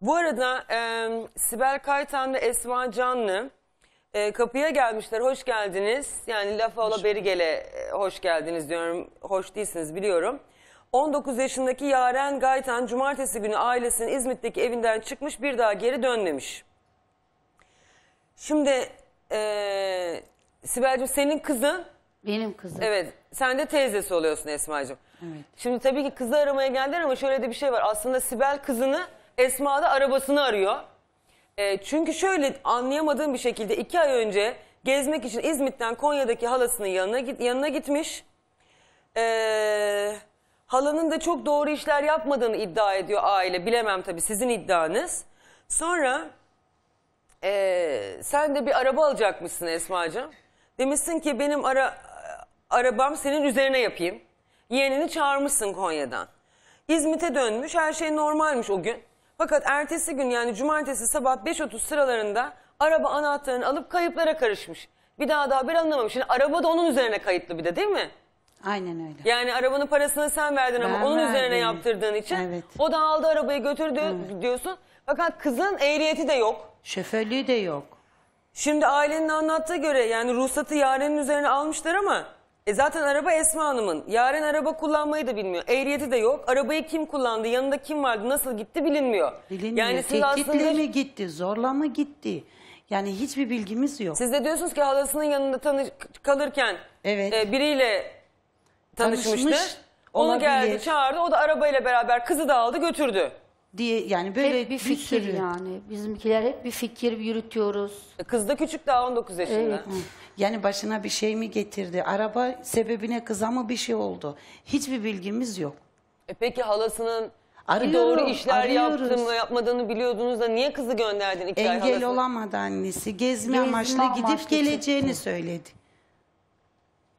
Bu arada e, Sibel Kaytan ve Esma Canlı e, kapıya gelmişler. Hoş geldiniz. Yani lafa ola beri gele e, hoş geldiniz diyorum. Hoş değilsiniz biliyorum. 19 yaşındaki Yaren Gaytan cumartesi günü ailesinin İzmit'teki evinden çıkmış bir daha geri dönmemiş. Şimdi e, Sibel'cim senin kızın Benim kızım. Evet. Sen de teyzesi oluyorsun Esma'cığım. Evet. Şimdi tabii ki kızı aramaya geldiler ama şöyle de bir şey var. Aslında Sibel kızını Esma da arabasını arıyor. E, çünkü şöyle anlayamadığım bir şekilde iki ay önce gezmek için İzmit'ten Konya'daki halasının yanına, git- yanına gitmiş. E, halanın da çok doğru işler yapmadığını iddia ediyor aile. Bilemem tabii sizin iddianız. Sonra e, sen de bir araba alacakmışsın Esma'cığım. Demişsin ki benim ara, arabam senin üzerine yapayım. Yeğenini çağırmışsın Konya'dan. İzmit'e dönmüş her şey normalmiş o gün. Fakat ertesi gün yani cumartesi sabah 5.30 sıralarında araba anahtarını alıp kayıplara karışmış. Bir daha da haber alınamamış. Şimdi araba da onun üzerine kayıtlı bir de değil mi? Aynen öyle. Yani arabanın parasını sen verdin ama onun verdim. üzerine yaptırdığın için. Evet. O da aldı arabayı götürdü diyorsun. Fakat kızın ehliyeti de yok. Şoförlüğü de yok. Şimdi ailenin anlattığı göre yani ruhsatı yarenin üzerine almışlar ama e zaten araba Esma Hanım'ın. Yaren araba kullanmayı da bilmiyor. Ehliyeti de yok. Arabayı kim kullandı, yanında kim vardı, nasıl gitti bilinmiyor. Bilinmiyor. Yani siz aslında... mi gitti, zorla mı gitti? Yani hiçbir bilgimiz yok. Siz de diyorsunuz ki halasının yanında tanış kalırken Evet. e, biriyle tanışmıştı. Tanışmış Onu geldi, çağırdı. O da arabayla beraber kızı da aldı, götürdü. diye yani böyle Hep bir fikir sürü- yani. Bizimkiler hep bir fikir yürütüyoruz. Kız da küçük daha 19 yaşında. Evet. Yani başına bir şey mi getirdi? Araba sebebine kıza mı bir şey oldu? Hiçbir bilgimiz yok. E peki halasının Arıyoruz, doğru işler yaptığını yapmadığını biliyordunuz da niye kızı gönderdin? iki ay Engel halası? olamadı annesi. Gezme, Gezme amaçlı gidip amaçlı geleceğini söyledi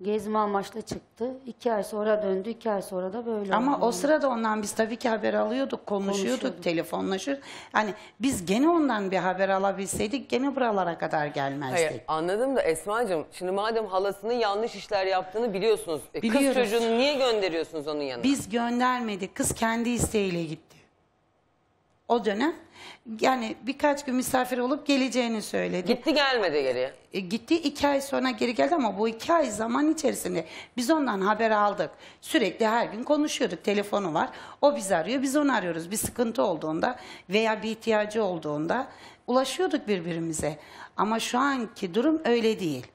gezme amaçlı çıktı. İki ay sonra döndü, iki ay sonra da böyle Ama oldu. o sırada ondan biz tabii ki haber alıyorduk, konuşuyorduk, Konuşuyorduk. telefonlaşır. Hani biz gene ondan bir haber alabilseydik gene buralara kadar gelmezdik. Hayır anladım da Esma'cığım şimdi madem halasının yanlış işler yaptığını biliyorsunuz. E, Biliyoruz. Kız çocuğunu niye gönderiyorsunuz onun yanına? Biz göndermedik, kız kendi isteğiyle gitti o dönem. Yani birkaç gün misafir olup geleceğini söyledi. Gitti gelmedi geriye. E, gitti iki ay sonra geri geldi ama bu iki ay zaman içerisinde biz ondan haber aldık. Sürekli her gün konuşuyorduk. Telefonu var. O bizi arıyor. Biz onu arıyoruz. Bir sıkıntı olduğunda veya bir ihtiyacı olduğunda ulaşıyorduk birbirimize. Ama şu anki durum öyle değil.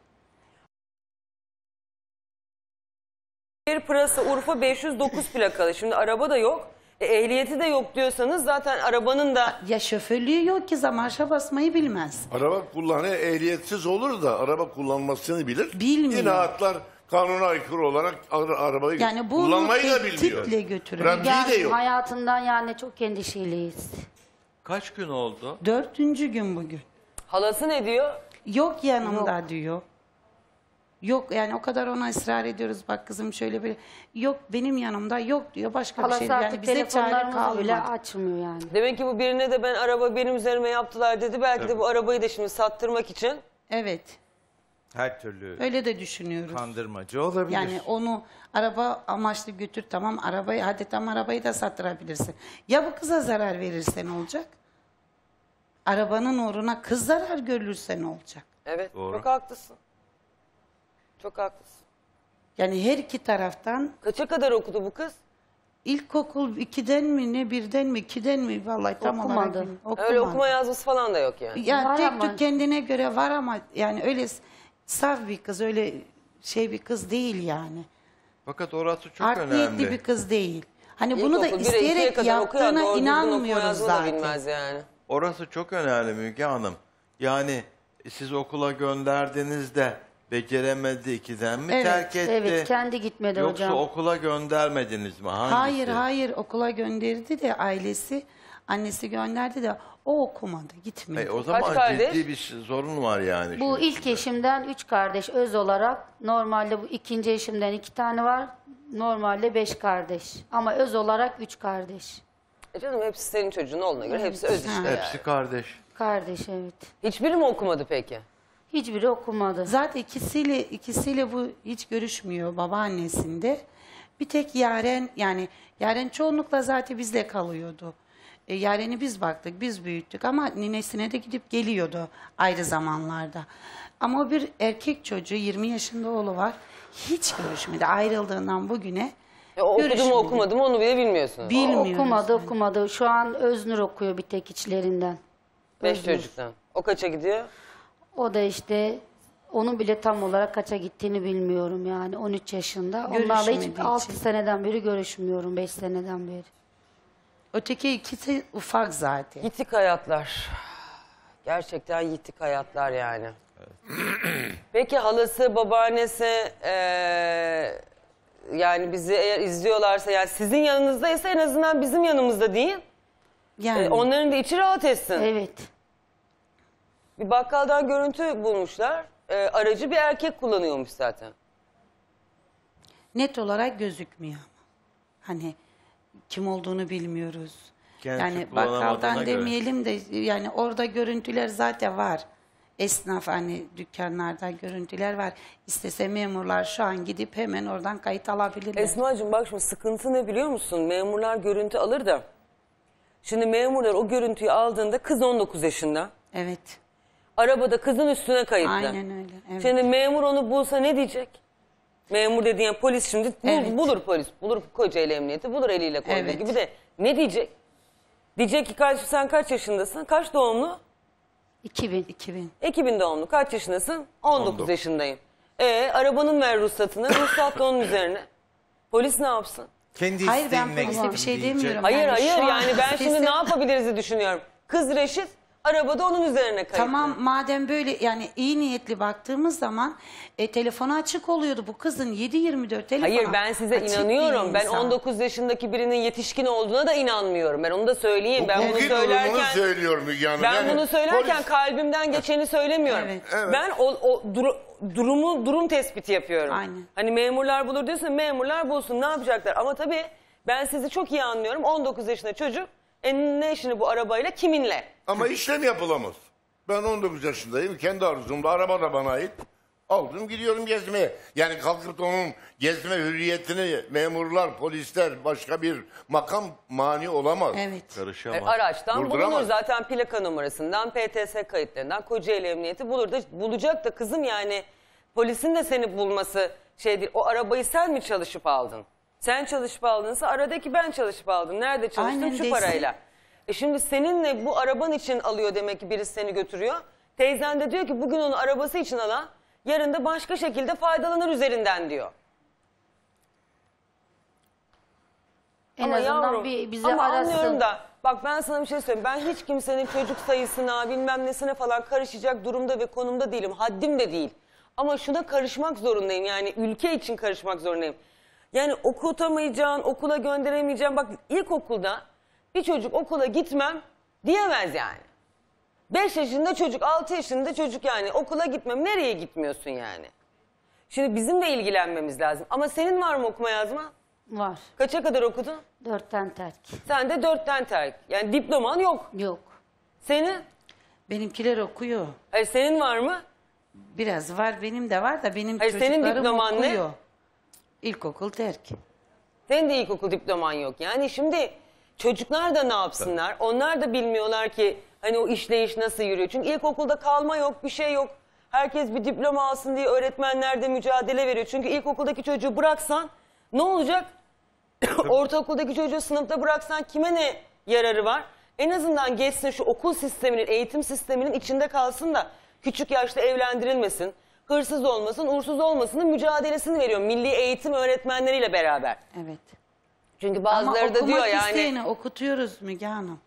Bir pırası Urfa 509 plakalı. Şimdi araba da yok. E, ehliyeti de yok diyorsanız zaten arabanın da... Ya şoförlüğü yok ki zamarşa basmayı bilmez. Araba kullanı ehliyetsiz olur da araba kullanmasını bilir. Bilmiyor. Yine kanuna aykırı olarak ara, arabayı Yani bu kullanmayı da bilmiyor. tehditle götürür. Bırak- Bilgi de yok. hayatından yani çok endişeliyiz. Kaç gün oldu? Dördüncü gün bugün. Halası ne diyor? Yok yanımda diyor. Yok yani o kadar ona ısrar ediyoruz bak kızım şöyle böyle. Yok benim yanımda yok diyor başka bir şey. Yani artık bize çare telefonlarımızı açmıyor yani. Demek ki bu birine de ben araba benim üzerime yaptılar dedi. Belki de bu arabayı da şimdi sattırmak için. Evet Her türlü öyle de düşünüyoruz. kandırmacı olabilir. Yani onu araba amaçlı götür tamam arabayı hadi tam arabayı da sattırabilirsin. Ya bu kıza zarar verirse ne olacak? Arabanın uğruna kız zarar görülürse ne olacak? Evet Doğru. çok haklısın. Çok haklısın. Yani her iki taraftan Kaça kadar okudu bu kız? ilkokul 2'den mi ne birden mi 2'den mi vallahi tam olarak Okumadı. Öyle okuma yazması falan da yok yani. Ya Var tek ama- tük kendine göre var ama yani öyle s- saf bir kız öyle şey bir kız değil yani. Fakat orası çok Art niyetli önemli. bir kız değil. Hani bunu da isteyerek yaptığına inanmıyoruz zaten. yani. Orası çok önemli Müge Hanım. Yani siz okula gönderdiniz de beceremedi ikiden mi Evet, terk etti? evet kendi gitmedi Yoksa hocam. okula göndermediniz mi? Hangisi? Hayır hayır okula gönderdi de ailesi annesi gönderdi de o okumadı gitmedi. E, o zaman Kaç kardeş? bir sorun var yani. Bu şimdi. ilk eşimden üç kardeş öz olarak. Normalde bu ikinci eşimden iki tane var. Normalde beş kardeş. Ama öz olarak üç kardeş. E canım hepsi senin çocuğun olduğuna göre hepsi öz işte Hepsi kardeş. Kardeş evet. Hiçbiri mi okumadı peki? Hiçbiri okumadı. Zaten ikisiyle ikisiyle bu hiç görüşmüyor babaannesinde. Bir tek Yaren yani Yaren çoğunlukla zaten bizde kalıyordu. E, Yaren'i biz baktık, biz büyüttük ama ninesine de gidip geliyordu ayrı zamanlarda. Ama o bir erkek çocuğu 20 yaşında oğlu var. Hiç görüşmedi ayrıldığından bugüne. Ya, e, okudu mu okumadı mı onu bile bilmiyorsunuz. Bilmiyoruz. Okumadı okumadı. Şu an Öznur okuyor bir tek içlerinden. Beş Öznur. çocuktan. O kaça gidiyor? O da işte onun bile tam olarak kaça gittiğini bilmiyorum yani 13 yaşında. Onlarla hiç Görüşmediği 6 seneden beri görüşmüyorum 5 seneden beri. Öteki ikisi ufak zaten. Yitik hayatlar. Gerçekten yitik hayatlar yani. Peki halası, babaannesi eee, yani bizi eğer izliyorlarsa yani sizin yanınızdaysa en azından bizim yanımızda değil. E, yani Ee, Onların da içi rahat etsin. evet. Bir bakkaldan görüntü bulmuşlar. E, aracı bir erkek kullanıyormuş zaten. Net olarak gözükmüyor. Hani kim olduğunu bilmiyoruz. Genç yani bakkaldan göre. demeyelim de yani orada görüntüler zaten var. Esnaf hani dükkanlarda görüntüler var. İstese memurlar şu an gidip hemen oradan kayıt alabilirler. Esma'cığım bak şimdi sıkıntı ne biliyor musun? Memurlar görüntü alır da. Şimdi memurlar o görüntüyü aldığında kız 19 yaşında. Evet. Arabada kızın üstüne kayıttı. Aynen öyle. Evet. Şimdi memur onu bulsa ne diyecek? Memur dediğin yani polis şimdi bul, evet. bulur polis. Bulur Kocaeli Emniyeti bulur eliyle koyduğu evet. gibi de ne diyecek? Diyecek ki kardeşim sen kaç yaşındasın? Kaç doğumlu? 2000. 2000. 2000 doğumlu. Kaç yaşındasın? 19, 19. yaşındayım. E arabanın ver ruhsatını. Ruhsat da onun üzerine. Polis ne yapsın? Kendi hayır ben polise bir şey diyemiyorum. Hayır yani hayır yani ben şimdi ne yapabiliriz diye düşünüyorum. Kız reşit Arabada onun üzerine kayıtlı. Tamam madem böyle yani iyi niyetli baktığımız zaman e, telefonu açık oluyordu bu kızın 7-24 telefonu. Hayır ben size açık inanıyorum. Ben 19 yaşındaki birinin yetişkin olduğuna da inanmıyorum. Ben onu da söyleyeyim. ben bunu Bugün durumunu söylerken söylüyor Müge Hanım. ben Yani bunu söylerken polis- kalbimden geçeni söylemiyorum. Evet. Evet. Ben o, o duru- durumu durum tespiti yapıyorum. Aynen. Hani memurlar bulur diyorsun memurlar bulsun ne yapacaklar ama tabii ben sizi çok iyi anlıyorum. 19 yaşında çocuk e ne işini bu arabayla kiminle? Ama işlem yapılamaz. Ben 19 yaşındayım. Kendi arzumda, araba da bana ait. Aldım gidiyorum gezmeye. Yani kalkıp onun gezme hürriyetini memurlar, polisler, başka bir makam mani olamaz. Evet. E, Karışamaz. araçtan Durduramaz. bulunur zaten plaka numarasından, PTS kayıtlarından, Kocaeli Emniyeti bulur da bulacak da kızım yani polisin de seni bulması şey değil. O arabayı sen mi çalışıp aldın? Sen çalışıp aldınsa aradaki ben çalışıp aldım. Nerede çalıştım? Aynen Şu desin. parayla. E şimdi seninle bu araban için alıyor demek ki birisi seni götürüyor. Teyzen de diyor ki bugün onu arabası için alan yarın da başka şekilde faydalanır üzerinden diyor. En Ama azından yavrum, bir bizi ama arasın. anlıyorum da bak ben sana bir şey söyleyeyim. Ben hiç kimsenin çocuk sayısına bilmem nesine falan karışacak durumda ve konumda değilim. Haddim de değil. Ama şuna karışmak zorundayım yani ülke için karışmak zorundayım. Yani okutamayacağın, okula gönderemeyeceğin. Bak ilkokulda bir çocuk okula gitmem diyemez yani. 5 yaşında çocuk, 6 yaşında çocuk yani okula gitmem. Nereye gitmiyorsun yani? Şimdi bizim de ilgilenmemiz lazım. Ama senin var mı okuma yazma? Var. Kaça kadar okudun? Dörtten terk. Sen de dörtten terk. Yani diploman yok. Yok. Senin? Benimkiler okuyor. Hayır senin var mı? Biraz var benim de var da benim Hayır, çocuklarım senin diploman okuyor. Ne? İlkokul terk. Senin de ilkokul diploman yok. Yani şimdi çocuklar da ne yapsınlar? Onlar da bilmiyorlar ki hani o işleyiş nasıl yürüyor. Çünkü ilkokulda kalma yok, bir şey yok. Herkes bir diploma alsın diye öğretmenler de mücadele veriyor. Çünkü ilkokuldaki çocuğu bıraksan ne olacak? Ortaokuldaki çocuğu sınıfta bıraksan kime ne yararı var? En azından geçsin şu okul sisteminin, eğitim sisteminin içinde kalsın da küçük yaşta evlendirilmesin hırsız olmasın, uğursuz olmasının mücadelesini veriyor. Milli eğitim öğretmenleriyle beraber. Evet. Çünkü bazıları Ama da diyor yani. Ama okutuyoruz Müge Hanım.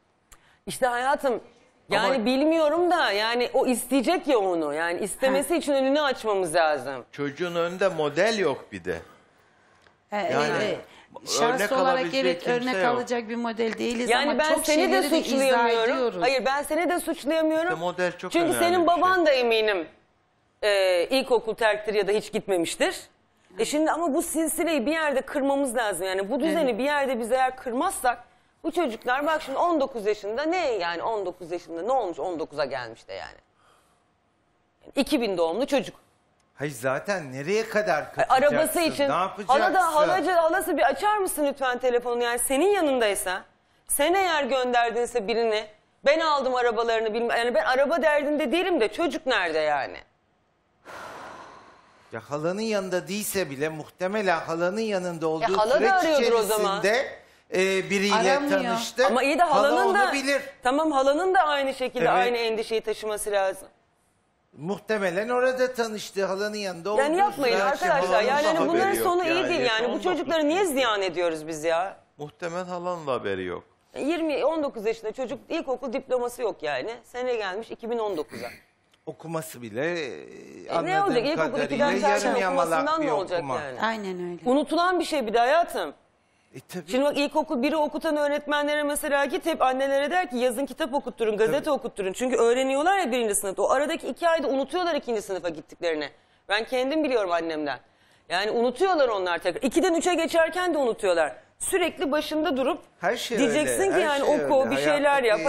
İşte hayatım yani Ama... bilmiyorum da yani o isteyecek ya onu. Yani istemesi ha. için önünü açmamız lazım. Çocuğun önünde model yok bir de. E, yani... E, e. Şans örnek olarak evet örnek yok. alacak bir model değiliz yani ama ben çok seni de suçlayamıyorum. De Hayır ben seni de suçlayamıyorum. İşte model çok Çünkü senin şey. baban şey. da eminim e, ilkokul terktir ya da hiç gitmemiştir. E şimdi ama bu silsileyi bir yerde kırmamız lazım. Yani bu düzeni evet. bir yerde biz eğer kırmazsak bu çocuklar bak şimdi 19 yaşında ne yani 19 yaşında ne olmuş 19'a gelmiş de yani. 2000 doğumlu çocuk. Hayır zaten nereye kadar kaçacaksın? E, arabası için. Ne yapacaksın? Hala da halacı, halası bir açar mısın lütfen telefonu Yani senin yanındaysa, sen eğer gönderdinse birini, ben aldım arabalarını bilmem. Yani ben araba derdinde değilim de çocuk nerede yani? Ya halanın yanında değilse bile muhtemelen halanın yanında olduğu hala da süreç içerisinde e, biriyle Aramıyor. tanıştı. Ama iyi de halanın Hala da onu tamam halanın da aynı şekilde Evet. aynı endişeyi taşıması lazım. Muhtemelen orada tanıştı halanın yanında olduğu Yani yapmayın arkadaşlar. Yani hani bunların yok sonu iyi değil yani. Bu çocukları niye ziyan ediyoruz biz ya? Muhtemelen halanın da haberi yok. 20 e, 19 yaşında çocuk ilkokul diploması yok yani. Sene gelmiş 2019'a okuması bile e ne olacak? İlkokul kadarıyla okumasından bir ne olacak okuma. yani? Aynen öyle. Unutulan bir şey bir de hayatım. E tabii. Şimdi bak ilkokul biri okutan öğretmenlere mesela git hep annelere der ki yazın kitap okutturun, gazete okutturun. Çünkü öğreniyorlar ya birinci sınıfta. O aradaki iki ayda unutuyorlar ikinci sınıfa gittiklerini. Ben kendim biliyorum annemden. Yani unutuyorlar onlar tekrar. İkiden üçe geçerken de unutuyorlar. Sürekli başında durup Her şey diyeceksin öyle, ki her yani şey oku öyle. bir şeyler yap. Hayattaki